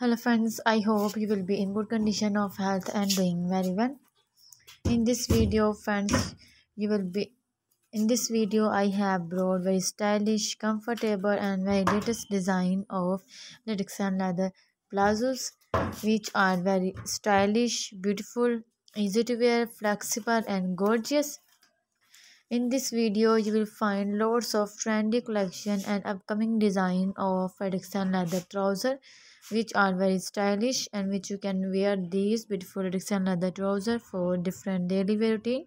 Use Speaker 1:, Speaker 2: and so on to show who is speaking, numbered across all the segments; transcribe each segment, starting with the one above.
Speaker 1: hello friends i hope you will be in good condition of health and doing very well in this video friends you will be in this video i have brought very stylish comfortable and very latest design of latex and leather plazos which are very stylish beautiful easy to wear flexible and gorgeous in this video, you will find lots of trendy collection and upcoming design of Redixon leather trouser which are very stylish and which you can wear these beautiful Redixon leather trouser for different daily routine.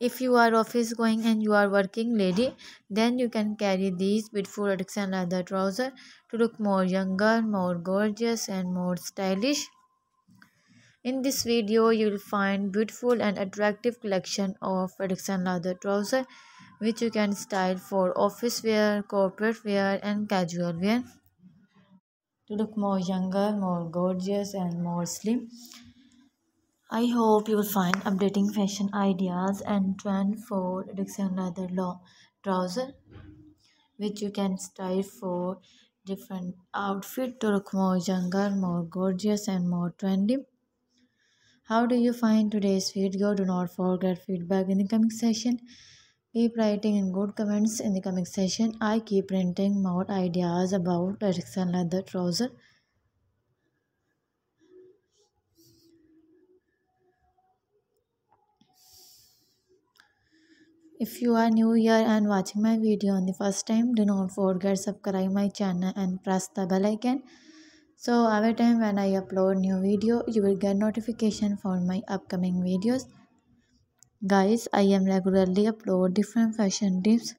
Speaker 1: If you are office going and you are working lady, then you can carry these beautiful Redixon leather trouser to look more younger, more gorgeous and more stylish. In this video, you will find beautiful and attractive collection of Reduxan leather trouser which you can style for office wear, corporate wear and casual wear to look more younger, more gorgeous and more slim. I hope you will find updating fashion ideas and trend for Reduxan leather long trouser which you can style for different outfit to look more younger, more gorgeous and more trendy. How do you find today's video? Do not forget feedback in the coming session. Keep writing in good comments in the coming session. I keep printing more ideas about Erickson leather trouser. If you are new here and watching my video on the first time, do not forget subscribe my channel and press the bell icon. So every time when I upload new video, you will get notification for my upcoming videos. Guys, I am regularly upload different fashion tips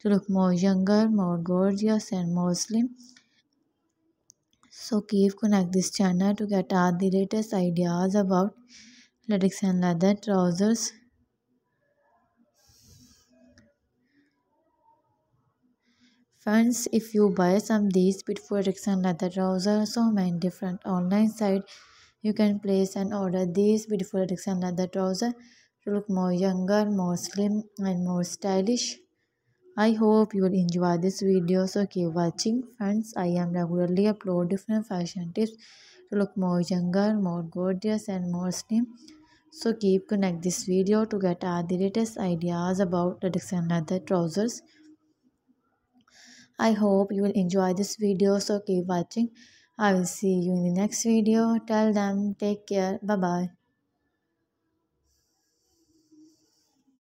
Speaker 1: to look more younger, more gorgeous and more slim. So keep connect this channel to get all the latest ideas about latex and leather trousers Friends, if you buy some these beautiful Rixan leather trousers, so many different online site, you can place and order these beautiful Rixan leather trousers to look more younger, more slim and more stylish. I hope you will enjoy this video. So keep watching. Friends, I am regularly upload different fashion tips to look more younger, more gorgeous and more slim. So keep connect this video to get all the latest ideas about the leather trousers. I hope you will enjoy this video so keep watching. I will see you in the next video. Till then take care. Bye bye.